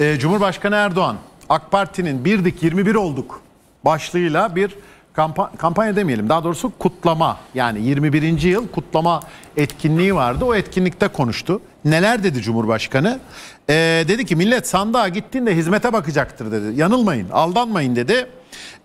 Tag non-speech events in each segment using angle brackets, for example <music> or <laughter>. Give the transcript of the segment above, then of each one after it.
e, Cumhurbaşkanı Erdoğan AK Parti'nin birdik 21 olduk başlığıyla bir kampanya, kampanya demeyelim daha doğrusu kutlama yani 21. yıl kutlama etkinliği vardı. O etkinlikte konuştu. Neler dedi Cumhurbaşkanı? E, dedi ki millet sandığa gittiğinde hizmete bakacaktır dedi. Yanılmayın aldanmayın dedi.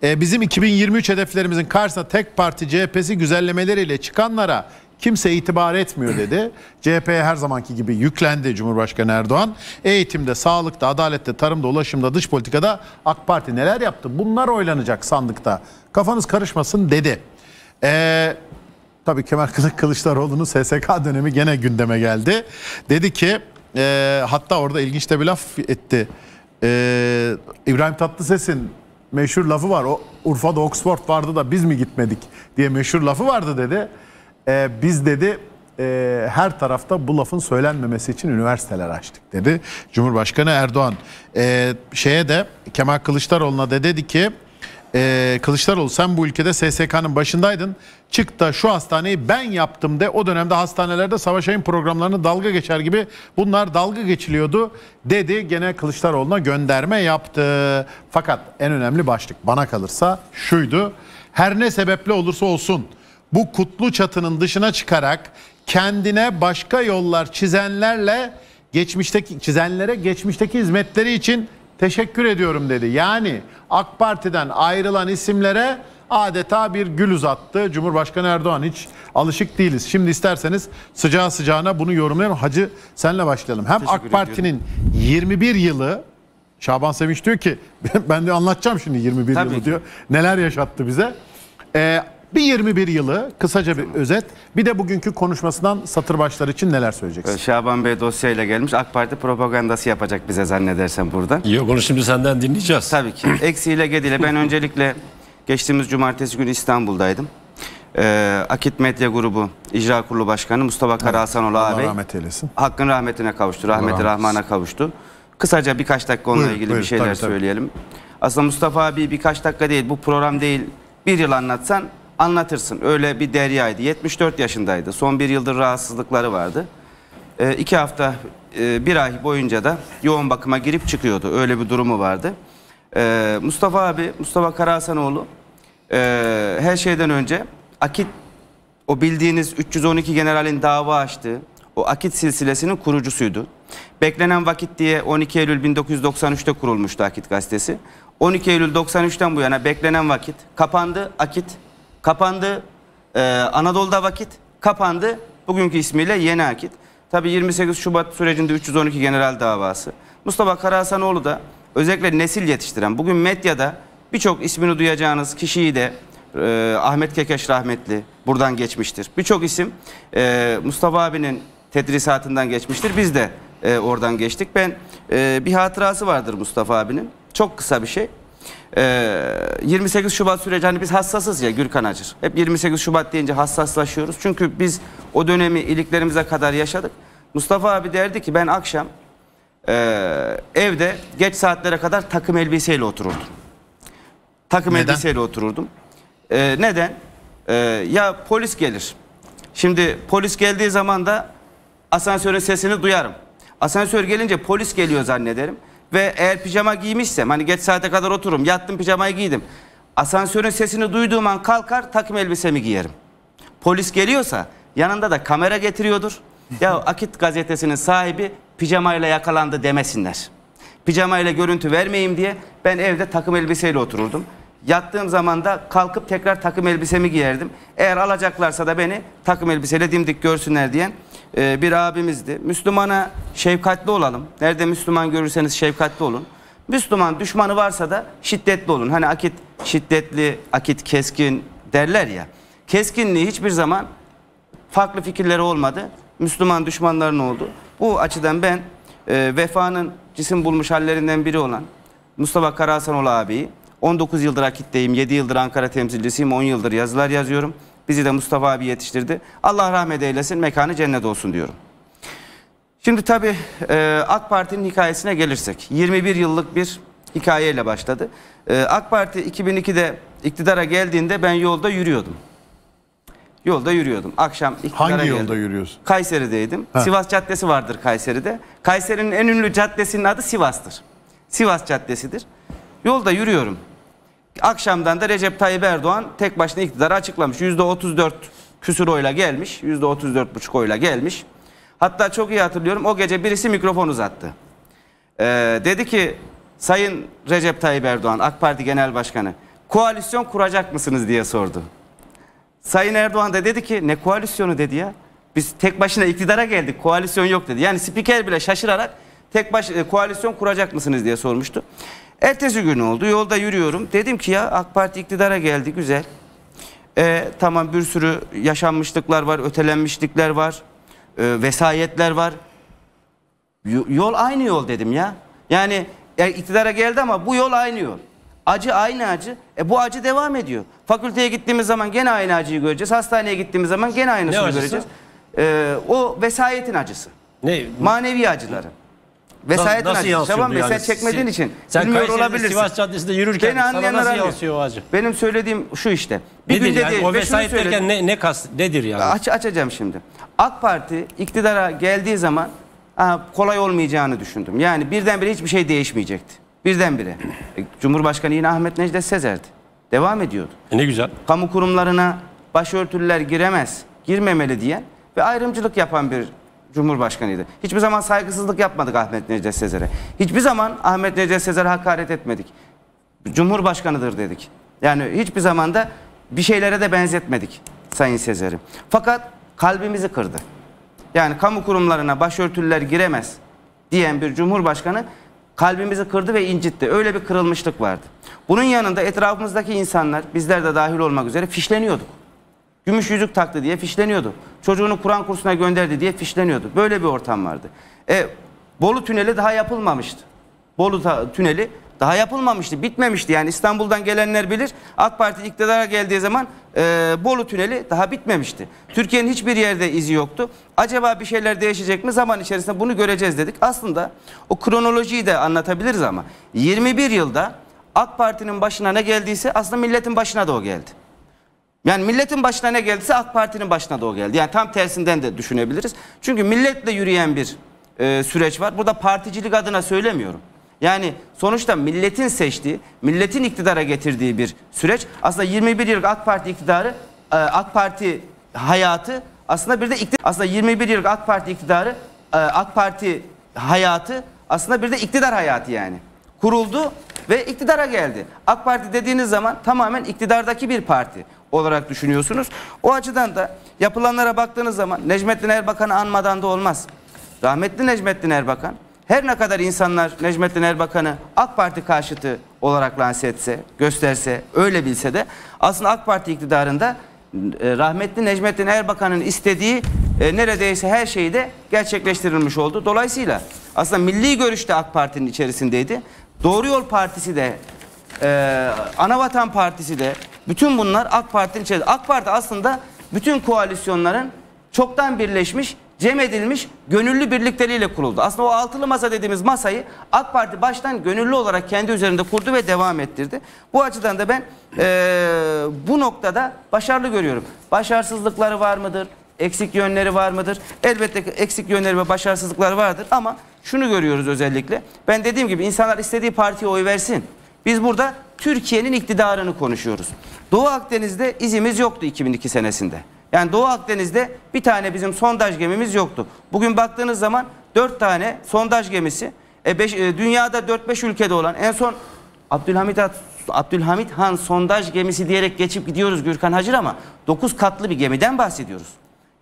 E, bizim 2023 hedeflerimizin karşısına tek parti CHP'si güzellemeleriyle çıkanlara Kimse itibar etmiyor dedi. CHP her zamanki gibi yüklendi Cumhurbaşkanı Erdoğan. Eğitimde, sağlıkta, adalette, tarımda, ulaşımda, dış politikada AK Parti neler yaptı? Bunlar oylanacak sandıkta. Kafanız karışmasın dedi. Eee Tabii Kemal Kılıçdaroğlu'nun SSK dönemi gene gündeme geldi. Dedi ki e, hatta orada ilginç de bir laf etti. E, İbrahim Tatlıses'in meşhur lafı var. O Urfa'da Oxford vardı da biz mi gitmedik diye meşhur lafı vardı dedi e, biz dedi e, her tarafta bu lafın söylenmemesi için üniversiteler açtık dedi. Cumhurbaşkanı Erdoğan e, şeye de Kemal Kılıçdaroğlu'na da dedi ki e, Kılıçdaroğlu sen bu ülkede SSK'nın başındaydın. Çık da şu hastaneyi ben yaptım de o dönemde hastanelerde Savaş Ayın programlarını dalga geçer gibi bunlar dalga geçiliyordu dedi. Gene Kılıçdaroğlu'na gönderme yaptı. Fakat en önemli başlık bana kalırsa şuydu. Her ne sebeple olursa olsun bu kutlu çatının dışına çıkarak kendine başka yollar çizenlerle geçmişteki çizenlere geçmişteki hizmetleri için teşekkür ediyorum dedi. Yani AK Parti'den ayrılan isimlere adeta bir gül uzattı. Cumhurbaşkanı Erdoğan hiç alışık değiliz. Şimdi isterseniz sıcağı sıcağına bunu yorumlayalım. Hacı senle başlayalım. Hem Teşekkür AK Parti'nin 21 yılı Şaban Sevinç diyor ki <laughs> ben de anlatacağım şimdi 21 Tabii yılı ki. diyor. Neler yaşattı bize. Ee, bir 21 yılı kısaca bir özet. Bir de bugünkü konuşmasından satır başları için neler söyleyeceksin? Ee, Şaban Bey dosyayla gelmiş. AK Parti propagandası yapacak bize zannedersen burada. Yok onu şimdi senden dinleyeceğiz. Tabii ki. <clears throat> Eksiyle gediyle ben öncelikle geçtiğimiz cumartesi günü İstanbul'daydım. Ee, Akit Medya Grubu İcra Kurulu Başkanı Mustafa Karahasanoğlu Allah rahmet eylesin. Hakkın rahmetine kavuştu. Rahmeti Rahman'a kavuştu. Kısaca birkaç dakika onunla Buyur, ilgili buyur, bir şeyler tabii, tabii. söyleyelim. Aslında Mustafa abi birkaç dakika değil bu program değil bir yıl anlatsan anlatırsın. Öyle bir deryaydı. 74 yaşındaydı. Son bir yıldır rahatsızlıkları vardı. E, iki hafta, e, bir ay boyunca da yoğun bakıma girip çıkıyordu. Öyle bir durumu vardı. E, Mustafa abi, Mustafa Karahasanoğlu e, her şeyden önce Akit, o bildiğiniz 312 generalin dava açtığı o Akit silsilesinin kurucusuydu. Beklenen vakit diye 12 Eylül 1993'te kurulmuştu Akit gazetesi. 12 Eylül 93'ten bu yana beklenen vakit kapandı. Akit kapandı. Ee, Anadolu'da vakit kapandı. Bugünkü ismiyle Yeni Akit. Tabi 28 Şubat sürecinde 312 general davası. Mustafa Karahasanoğlu da özellikle nesil yetiştiren bugün medyada birçok ismini duyacağınız kişiyi de e, Ahmet Kekeş rahmetli buradan geçmiştir. Birçok isim e, Mustafa abinin tedrisatından geçmiştir. Biz de e, oradan geçtik. Ben e, bir hatırası vardır Mustafa abinin. Çok kısa bir şey. 28 ee, Şubat süreci hani biz hassasız ya Gürkan Acır. Hep 28 Şubat deyince hassaslaşıyoruz. Çünkü biz o dönemi iliklerimize kadar yaşadık. Mustafa abi derdi ki ben akşam e, evde geç saatlere kadar takım elbiseyle otururdum. Takım neden? elbiseyle otururdum. E, neden? E, ya polis gelir. Şimdi polis geldiği zaman da asansörün sesini duyarım. Asansör gelince polis geliyor zannederim ve eğer pijama giymişsem hani geç saate kadar otururum yattım pijamayı giydim. Asansörün sesini duyduğum an kalkar takım elbisemi giyerim. Polis geliyorsa yanında da kamera getiriyordur. Ya <laughs> Akit gazetesinin sahibi pijamayla yakalandı demesinler. Pijamayla görüntü vermeyeyim diye ben evde takım elbiseyle otururdum. Yattığım zaman da kalkıp tekrar takım elbisemi giyerdim. Eğer alacaklarsa da beni takım elbiseyle dimdik görsünler diyen e, bir abimizdi. Müslümana şefkatli olalım. Nerede Müslüman görürseniz şefkatli olun. Müslüman düşmanı varsa da şiddetli olun. Hani akit şiddetli, akit keskin derler ya. Keskinliği hiçbir zaman farklı fikirleri olmadı. Müslüman düşmanların oldu. Bu açıdan ben e, vefanın cisim bulmuş hallerinden biri olan Mustafa Karahasanoğlu abiyi 19 yıldır Akit'teyim, 7 yıldır Ankara temsilcisiyim, 10 yıldır yazılar yazıyorum. Bizi de Mustafa abi yetiştirdi. Allah rahmet eylesin, mekanı cennet olsun diyorum. Şimdi tabii e, AK Parti'nin hikayesine gelirsek. 21 yıllık bir hikayeyle başladı. E, AK Parti 2002'de iktidara geldiğinde ben yolda yürüyordum. Yolda yürüyordum. Akşam iktidara Hangi geldim. yolda yürüyorsun? Kayseri'deydim. Ha. Sivas Caddesi vardır Kayseri'de. Kayseri'nin en ünlü caddesinin adı Sivas'tır. Sivas Caddesi'dir. Yolda yürüyorum. Akşamdan da Recep Tayyip Erdoğan tek başına iktidarı açıklamış. %34 küsur oyla gelmiş. %34,5 oyla gelmiş. Hatta çok iyi hatırlıyorum o gece birisi mikrofon uzattı. Ee, dedi ki Sayın Recep Tayyip Erdoğan AK Parti Genel Başkanı koalisyon kuracak mısınız diye sordu. Sayın Erdoğan da dedi ki ne koalisyonu dedi ya. Biz tek başına iktidara geldik koalisyon yok dedi. Yani spiker bile şaşırarak tek baş e, koalisyon kuracak mısınız diye sormuştu. Ertesi gün oldu. Yolda yürüyorum. Dedim ki ya AK Parti iktidara geldi güzel. E, tamam bir sürü yaşanmışlıklar var, ötelenmişlikler var, e, vesayetler var. Y yol aynı yol dedim ya. Yani e, iktidara geldi ama bu yol aynı yol. Acı aynı acı. E bu acı devam ediyor. Fakülteye gittiğimiz zaman gene aynı acıyı göreceğiz. Hastaneye gittiğimiz zaman gene aynısını göreceğiz. E, o vesayetin acısı. Ne? Manevi acıları. Vesayetin nasıl acı. Şaban Bey yani? sen çekmediğin için sen bilmiyor olabilirsin. Sivas Caddesi'nde yürürken Beni sana nasıl anlıyor. yansıyor o acı? Benim söylediğim şu işte. Bir nedir günde yani? değil. O vesayet derken ne, ne kas, nedir yani? Aç, açacağım şimdi. AK Parti iktidara geldiği zaman aha, kolay olmayacağını düşündüm. Yani birdenbire hiçbir şey değişmeyecekti. Birdenbire. E, Cumhurbaşkanı yine Ahmet Necdet Sezer'di. Devam ediyordu. E ne güzel. Kamu kurumlarına başörtülüler giremez, girmemeli diyen ve ayrımcılık yapan bir Cumhurbaşkanıydı. Hiçbir zaman saygısızlık yapmadık Ahmet Necdet Sezer'e. Hiçbir zaman Ahmet Necdet Sezer'e hakaret etmedik. Cumhurbaşkanıdır dedik. Yani hiçbir zaman da bir şeylere de benzetmedik Sayın Sezer'i. Fakat kalbimizi kırdı. Yani kamu kurumlarına başörtüler giremez diyen bir cumhurbaşkanı kalbimizi kırdı ve incitti. Öyle bir kırılmışlık vardı. Bunun yanında etrafımızdaki insanlar bizler de dahil olmak üzere fişleniyorduk. Gümüş yüzük taktı diye fişleniyordu. Çocuğunu Kur'an kursuna gönderdi diye fişleniyordu. Böyle bir ortam vardı. E, Bolu tüneli daha yapılmamıştı. Bolu tüneli daha yapılmamıştı, bitmemişti. Yani İstanbul'dan gelenler bilir. AK Parti iktidara geldiği zaman e, Bolu tüneli daha bitmemişti. Türkiye'nin hiçbir yerde izi yoktu. Acaba bir şeyler değişecek mi? Zaman içerisinde bunu göreceğiz dedik. Aslında o kronolojiyi de anlatabiliriz ama 21 yılda AK Parti'nin başına ne geldiyse aslında milletin başına da o geldi. Yani milletin başına ne geldiyse AK Parti'nin başına da o geldi. Yani tam tersinden de düşünebiliriz. Çünkü milletle yürüyen bir e, süreç var. Burada particilik adına söylemiyorum. Yani sonuçta milletin seçtiği, milletin iktidara getirdiği bir süreç. Aslında 21 yıllık AK Parti iktidarı, e, AK Parti hayatı aslında bir de iktidar, aslında 21 yıllık AK Parti iktidarı, e, AK Parti hayatı aslında bir de iktidar hayatı yani. Kuruldu ve iktidara geldi. AK Parti dediğiniz zaman tamamen iktidardaki bir parti olarak düşünüyorsunuz. O açıdan da yapılanlara baktığınız zaman Necmettin Erbakan'ı anmadan da olmaz. Rahmetli Necmettin Erbakan her ne kadar insanlar Necmettin Erbakan'ı AK Parti karşıtı olarak lanse etse, gösterse, öyle bilse de aslında AK Parti iktidarında e, rahmetli Necmettin Erbakan'ın istediği e, neredeyse her şeyi de gerçekleştirilmiş oldu. Dolayısıyla aslında milli görüş de AK Parti'nin içerisindeydi. Doğru Yol Partisi de, e, Anavatan Partisi de, bütün bunlar AK Parti'nin içerisinde. AK Parti aslında bütün koalisyonların çoktan birleşmiş, cem edilmiş gönüllü birlikleriyle kuruldu. Aslında o altılı masa dediğimiz masayı AK Parti baştan gönüllü olarak kendi üzerinde kurdu ve devam ettirdi. Bu açıdan da ben e, bu noktada başarılı görüyorum. Başarısızlıkları var mıdır? Eksik yönleri var mıdır? Elbette eksik yönleri ve başarısızlıklar vardır ama şunu görüyoruz özellikle. Ben dediğim gibi insanlar istediği partiye oy versin. Biz burada Türkiye'nin iktidarını konuşuyoruz. Doğu Akdeniz'de izimiz yoktu 2002 senesinde. Yani Doğu Akdeniz'de bir tane bizim sondaj gemimiz yoktu. Bugün baktığınız zaman 4 tane sondaj gemisi e beş, e, dünyada 4-5 ülkede olan en son Abdülhamit, Abdülhamit Han sondaj gemisi diyerek geçip gidiyoruz Gürkan Hacır ama 9 katlı bir gemiden bahsediyoruz.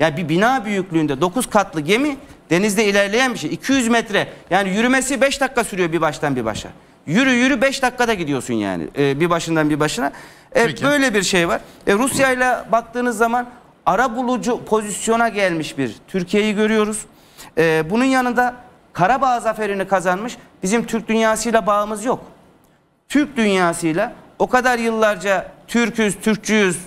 Yani bir bina büyüklüğünde 9 katlı gemi denizde ilerleyen bir şey. 200 metre yani yürümesi 5 dakika sürüyor bir baştan bir başa. Yürü yürü 5 dakikada gidiyorsun yani e, bir başından bir başına. E, böyle bir şey var. E, Rusya ile baktığınız zaman ara bulucu pozisyona gelmiş bir Türkiye'yi görüyoruz. E, bunun yanında Karabağ zaferini kazanmış bizim Türk dünyasıyla bağımız yok. Türk dünyasıyla o kadar yıllarca Türküz, Türkçüyüz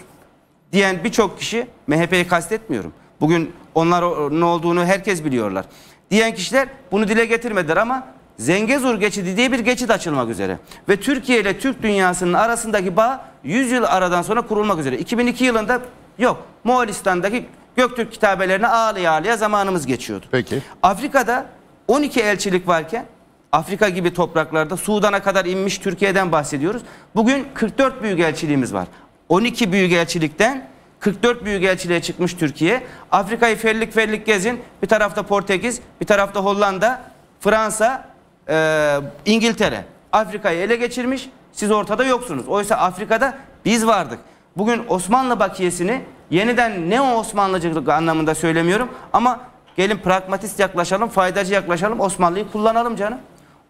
diyen birçok kişi MHP'yi kastetmiyorum. Bugün onlar ne olduğunu herkes biliyorlar. Diyen kişiler bunu dile getirmediler ama Zengezur geçidi diye bir geçit açılmak üzere. Ve Türkiye ile Türk dünyasının arasındaki bağ 100 yıl aradan sonra kurulmak üzere. 2002 yılında yok. Moğolistan'daki Göktürk kitabelerine ağlaya ağlaya zamanımız geçiyordu. Peki. Afrika'da 12 elçilik varken Afrika gibi topraklarda Sudan'a kadar inmiş Türkiye'den bahsediyoruz. Bugün 44 büyük elçiliğimiz var. 12 büyük elçilikten 44 büyükelçiliğe çıkmış Türkiye. Afrika'yı fellik fellik gezin. Bir tarafta Portekiz, bir tarafta Hollanda, Fransa, e, İngiltere. Afrika'yı ele geçirmiş. Siz ortada yoksunuz. Oysa Afrika'da biz vardık. Bugün Osmanlı bakiyesini yeniden ne o Osmanlıcılık anlamında söylemiyorum ama gelin pragmatist yaklaşalım, faydacı yaklaşalım, Osmanlı'yı kullanalım canım.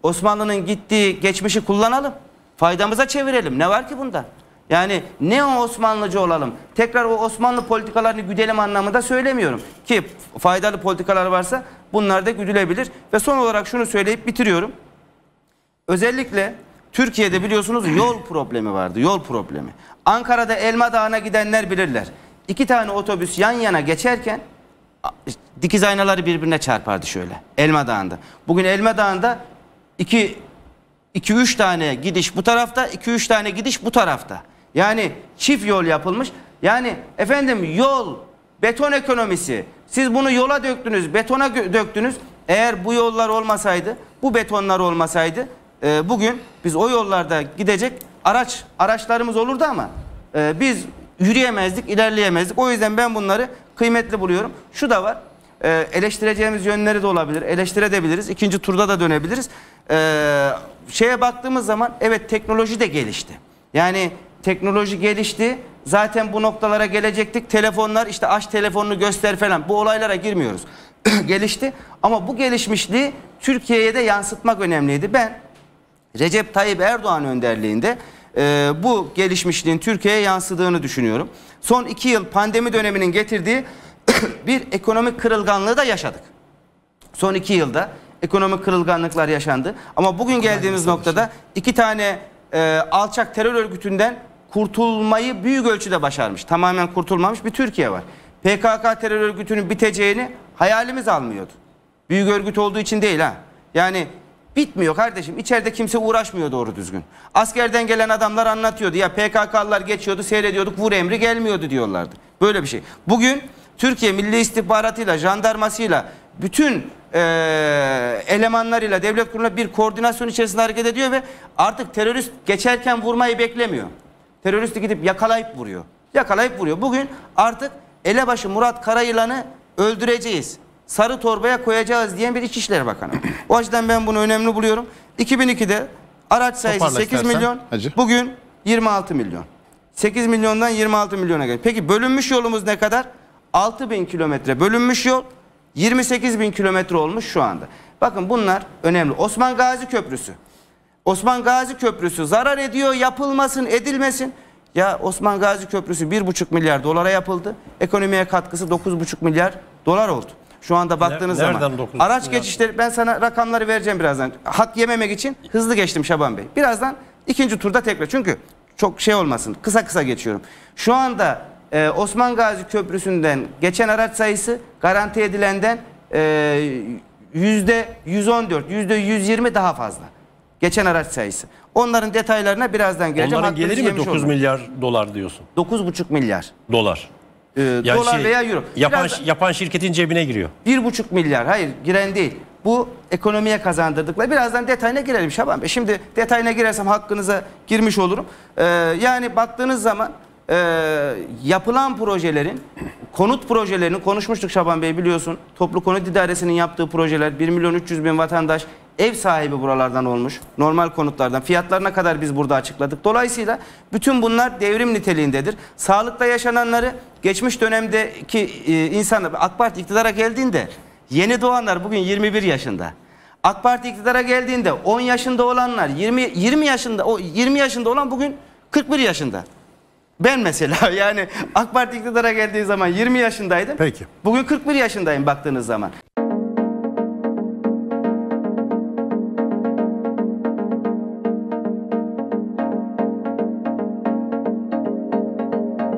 Osmanlı'nın gittiği geçmişi kullanalım. Faydamıza çevirelim. Ne var ki bunda? Yani ne Osmanlıcı olalım. Tekrar o Osmanlı politikalarını güdelim anlamında söylemiyorum. Ki faydalı politikalar varsa bunlar da güdülebilir. Ve son olarak şunu söyleyip bitiriyorum. Özellikle Türkiye'de biliyorsunuz yol problemi vardı. Yol problemi. Ankara'da Elma Dağı'na gidenler bilirler. İki tane otobüs yan yana geçerken dikiz aynaları birbirine çarpardı şöyle. Elma Dağı'nda. Bugün Elma Dağı'nda iki 2-3 tane gidiş bu tarafta, 2-3 tane gidiş bu tarafta. Yani çift yol yapılmış. Yani efendim yol, beton ekonomisi. Siz bunu yola döktünüz, betona döktünüz. Eğer bu yollar olmasaydı, bu betonlar olmasaydı e, bugün biz o yollarda gidecek araç araçlarımız olurdu ama e, biz yürüyemezdik, ilerleyemezdik. O yüzden ben bunları kıymetli buluyorum. Şu da var. E, eleştireceğimiz yönleri de olabilir. Eleştirebiliriz. İkinci turda da dönebiliriz. E, şeye baktığımız zaman evet teknoloji de gelişti. Yani Teknoloji gelişti. Zaten bu noktalara gelecektik. Telefonlar işte aç telefonunu göster falan. Bu olaylara girmiyoruz. <clears throat> gelişti. Ama bu gelişmişliği Türkiye'ye de yansıtmak önemliydi. Ben Recep Tayyip Erdoğan önderliğinde e, bu gelişmişliğin Türkiye'ye yansıdığını düşünüyorum. Son iki yıl pandemi döneminin getirdiği <clears throat> bir ekonomik kırılganlığı da yaşadık. Son iki yılda ekonomik kırılganlıklar yaşandı. Ama bugün geldiğimiz noktada iki tane e, alçak terör örgütünden kurtulmayı büyük ölçüde başarmış. Tamamen kurtulmamış bir Türkiye var. PKK terör örgütünün biteceğini hayalimiz almıyordu. Büyük örgüt olduğu için değil ha. Yani bitmiyor kardeşim. İçeride kimse uğraşmıyor doğru düzgün. Askerden gelen adamlar anlatıyordu. Ya PKK'lılar geçiyordu seyrediyorduk vur emri gelmiyordu diyorlardı. Böyle bir şey. Bugün Türkiye Milli İstihbaratı'yla, jandarmasıyla, bütün e, elemanlarıyla, devlet kurumuyla bir koordinasyon içerisinde hareket ediyor ve artık terörist geçerken vurmayı beklemiyor teröristi gidip yakalayıp vuruyor. Yakalayıp vuruyor. Bugün artık elebaşı Murat Karayılan'ı öldüreceğiz. Sarı torbaya koyacağız diyen bir İçişleri Bakanı. O açıdan ben bunu önemli buluyorum. 2002'de araç sayısı 8 milyon. Hacı. Bugün 26 milyon. 8 milyondan 26 milyona geldi. Peki bölünmüş yolumuz ne kadar? 6 bin kilometre bölünmüş yol 28 bin kilometre olmuş şu anda. Bakın bunlar önemli. Osman Gazi Köprüsü. Osman Gazi Köprüsü zarar ediyor yapılmasın edilmesin. Ya Osman Gazi Köprüsü 1,5 milyar dolara yapıldı. Ekonomiye katkısı 9,5 milyar dolar oldu. Şu anda baktığınız Nereden zaman. Araç geçişleri ben sana rakamları vereceğim birazdan. Hak yememek için hızlı geçtim Şaban Bey. Birazdan ikinci turda tekrar. Çünkü çok şey olmasın. Kısa kısa geçiyorum. Şu anda e, Osman Gazi Köprüsü'nden geçen araç sayısı garanti edilenden e, yüzde %114, yüzde %120 daha fazla. Geçen araç sayısı. Onların detaylarına birazdan geleceğim. Onların Hakkınızı geliri mi 9 olmayı. milyar dolar diyorsun? 9,5 milyar. Dolar. Ee, yani dolar şey, veya euro. Yapan, Biraz, yapan şirketin cebine giriyor. 1,5 milyar. Hayır giren değil. Bu ekonomiye kazandırdıkları. Birazdan detayına girelim Şaban Bey. Şimdi detayına girersem hakkınıza girmiş olurum. Ee, yani baktığınız zaman e, yapılan projelerin, konut projelerini konuşmuştuk Şaban Bey biliyorsun. Toplu Konut idaresinin yaptığı projeler 1 milyon 300 bin vatandaş Ev sahibi buralardan olmuş. Normal konutlardan. Fiyatlarına kadar biz burada açıkladık. Dolayısıyla bütün bunlar devrim niteliğindedir. Sağlıkta yaşananları geçmiş dönemdeki e, insanlar AK Parti iktidara geldiğinde yeni doğanlar bugün 21 yaşında. AK Parti iktidara geldiğinde 10 yaşında olanlar 20 20 yaşında o 20 yaşında olan bugün 41 yaşında. Ben mesela <laughs> yani AK Parti iktidara geldiği zaman 20 yaşındaydım. Peki. Bugün 41 yaşındayım baktığınız zaman.